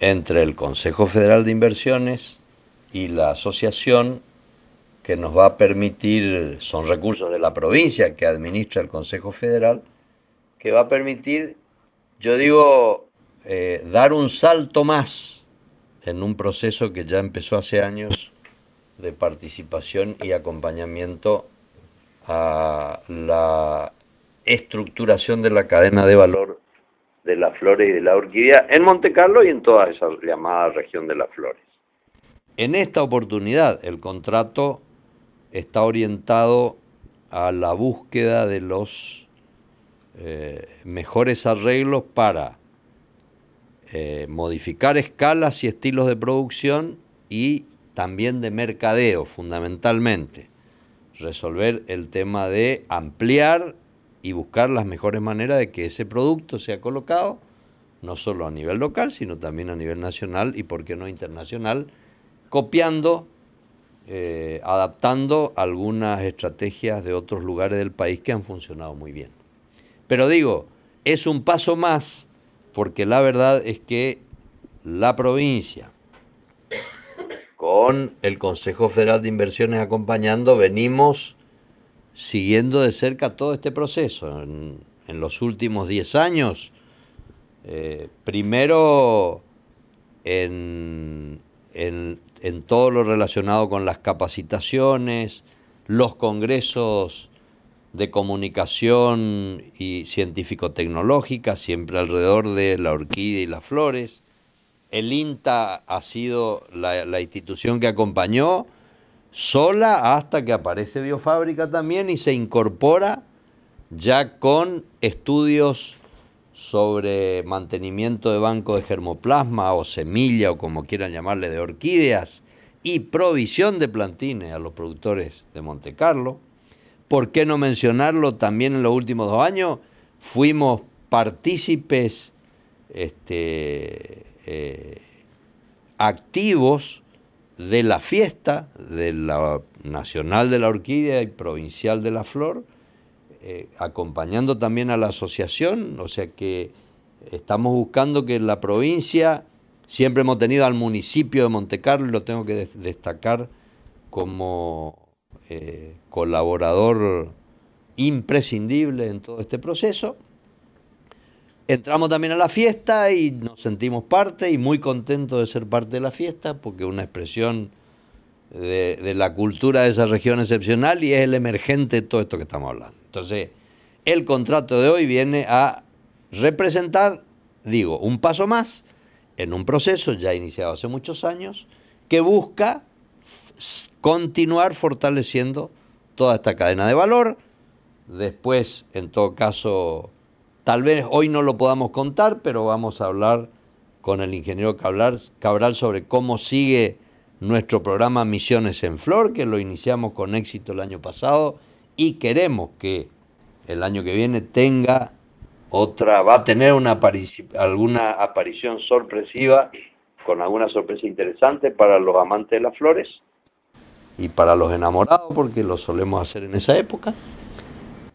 entre el Consejo Federal de Inversiones y la asociación que nos va a permitir, son recursos de la provincia que administra el Consejo Federal, que va a permitir, yo digo, eh, dar un salto más en un proceso que ya empezó hace años de participación y acompañamiento a la estructuración de la cadena de valor las flores y de la orquídea en Monte Carlo y en toda esa llamada región de las flores. En esta oportunidad, el contrato está orientado a la búsqueda de los eh, mejores arreglos para eh, modificar escalas y estilos de producción y también de mercadeo, fundamentalmente. Resolver el tema de ampliar y buscar las mejores maneras de que ese producto sea colocado no solo a nivel local, sino también a nivel nacional y, por qué no, internacional, copiando, eh, adaptando algunas estrategias de otros lugares del país que han funcionado muy bien. Pero digo, es un paso más, porque la verdad es que la provincia, con el Consejo Federal de Inversiones acompañando, venimos siguiendo de cerca todo este proceso. En, los últimos 10 años, eh, primero en, todo lo relacionado con las capacitaciones, los congresos de comunicación y científico-tecnológica, siempre alrededor de la orquídea y las flores. El INTA ha sido la institución que acompañó sola hasta que aparece Biofábrica también y se incorpora ya con estudios sobre mantenimiento de banco de germoplasma o semilla o como quieran llamarle de orquídeas y provisión de plantines a los productores de Monte Carlo. ¿Por qué no mencionarlo? También en los últimos dos años fuimos partícipes este, eh, activos de la fiesta de la Nacional de la Orquídea y Provincial de la Flor, eh, acompañando también a la asociación, o sea que estamos buscando que la provincia, siempre hemos tenido al municipio de Montecarlo, y lo tengo que destacar como eh, colaborador imprescindible en todo este proceso, entramos también a la fiesta y nos sentimos parte y muy contentos de ser parte de la fiesta porque una expresión de, de la cultura de esa región excepcional y es el emergente de todo esto que estamos hablando. Entonces, el contrato de hoy viene a representar, digo, un paso más en un proceso ya iniciado hace muchos años que busca continuar fortaleciendo toda esta cadena de valor, después, en todo caso, Tal vez hoy no lo podamos contar, pero vamos a hablar con el ingeniero Cabral, sobre cómo sigue nuestro programa Misiones en Flor, que lo iniciamos con éxito el año pasado y queremos que el año que viene tenga otra, va a tener alguna aparición sorpresiva con alguna sorpresa interesante para los amantes de las flores y para los enamorados, porque lo solemos hacer en esa época.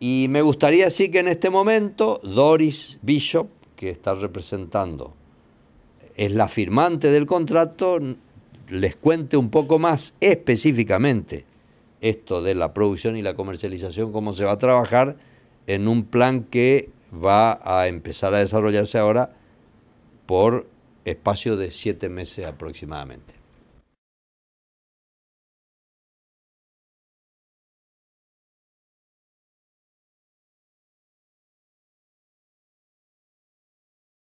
Y me gustaría así que en este momento Doris Bishop, que está representando, es la firmante del contrato, les cuente un poco más específicamente esto de la producción y la comercialización, cómo se va a trabajar en un plan que va a empezar a desarrollarse ahora por espacio de siete meses aproximadamente.